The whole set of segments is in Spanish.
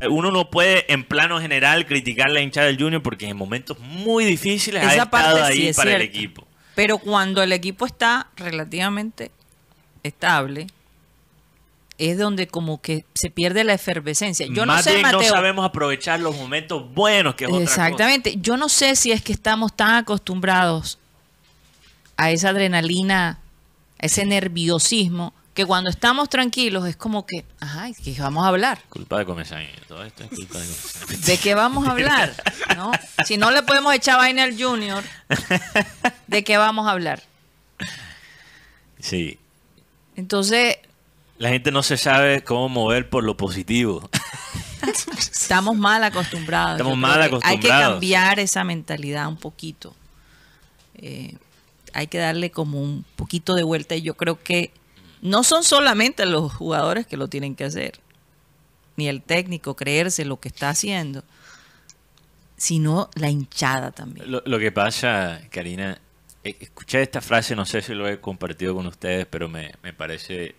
Eh, uno no puede en plano general criticar la hinchada del Junior porque en momentos muy difíciles ha estado ahí es para el equipo. Pero cuando el equipo está relativamente estable, es donde como que se pierde la efervescencia. Yo Más no bien no sabemos aprovechar los momentos buenos que es Exactamente. Otra cosa. Yo no sé si es que estamos tan acostumbrados a esa adrenalina, a ese nerviosismo, que cuando estamos tranquilos es como que, ajá, vamos a hablar? Culpa de Comesaña, de qué vamos a hablar? Si no le podemos echar vaina al Junior, ¿de qué vamos a hablar? Sí. Entonces... La gente no se sabe cómo mover por lo positivo. Estamos mal acostumbrados. Estamos mal acostumbrados. Hay que cambiar esa mentalidad un poquito. Eh, hay que darle como un poquito de vuelta y yo creo que no son solamente los jugadores que lo tienen que hacer, ni el técnico creerse lo que está haciendo, sino la hinchada también. Lo, que pasa, Karina, eh, escuché esta frase, no sé si lo he compartido con ustedes, pero me, parece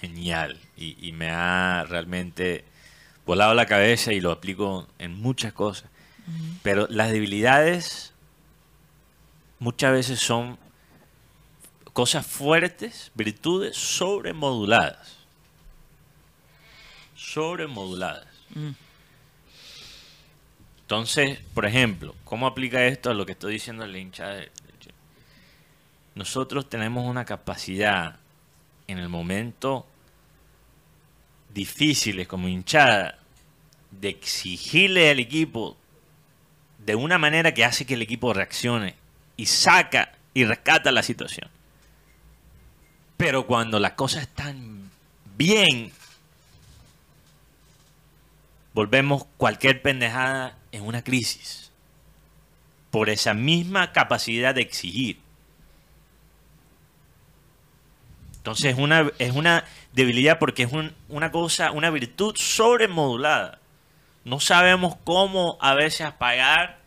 genial y, me ha realmente volado la cabeza y lo aplico en muchas cosas. Pero las debilidades muchas veces son cosas fuertes, virtudes sobremoduladas. Sobremoduladas. Mm. Entonces, por ejemplo, ¿cómo aplica esto a lo que estoy diciendo el hincha? Nosotros tenemos una capacidad en el momento difíciles como hinchada de exigirle al equipo de una manera que hace que el equipo reaccione y saca y rescata la situación. Pero cuando las cosas están bien, volvemos cualquier pendejada en una crisis. Por esa misma capacidad de exigir. Entonces es una, es una debilidad porque es una cosa, una virtud sobremodulada. No sabemos cómo a veces apagar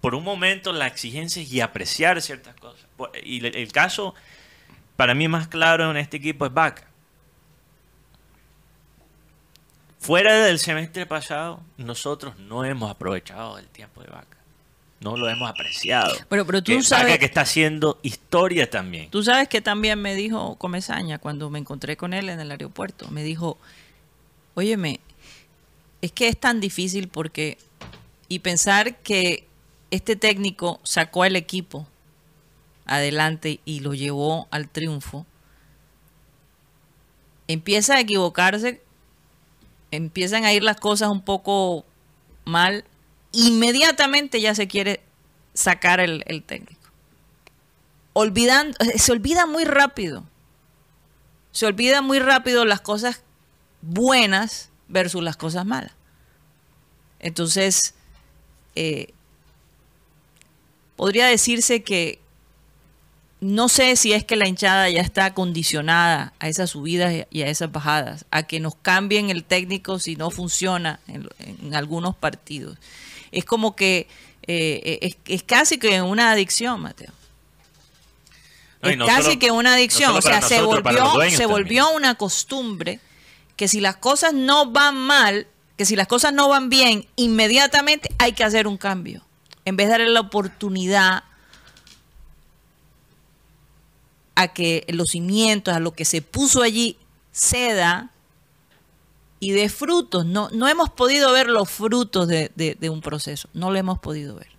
por un momento las exigencias y apreciar ciertas cosas. Y el caso para mí más claro en este equipo es Vaca. Fuera del semestre pasado, nosotros no hemos aprovechado el tiempo de Vaca. No lo hemos apreciado. Pero, pero tú sabes que está haciendo historia también. Tú sabes que también me dijo Comezaña cuando me encontré con él en el aeropuerto. Me dijo, óyeme, es que es tan difícil porque... Y pensar que este técnico sacó al equipo adelante y lo llevó al triunfo, empieza a equivocarse, empiezan a ir las cosas un poco mal, inmediatamente ya se quiere sacar el, técnico. Olvidando, eh, se olvida muy rápido. Se olvida muy rápido las cosas buenas versus las cosas malas. Entonces, eh, podría decirse que, no sé si es que la hinchada ya está condicionada a esas subidas y a esas bajadas, a que nos cambien el técnico si no funciona en, algunos partidos. Es como que eh, es, casi que una adicción, Mateo. es casi que una adicción. o sea, se volvió, una costumbre que si las cosas no van mal, que si las cosas no van bien, inmediatamente hay que hacer un cambio. En vez de darle la oportunidad a que los cimientos, a lo que se puso allí, ceda y de frutos. No, no hemos podido ver los frutos de, de, de un proceso, no lo hemos podido ver.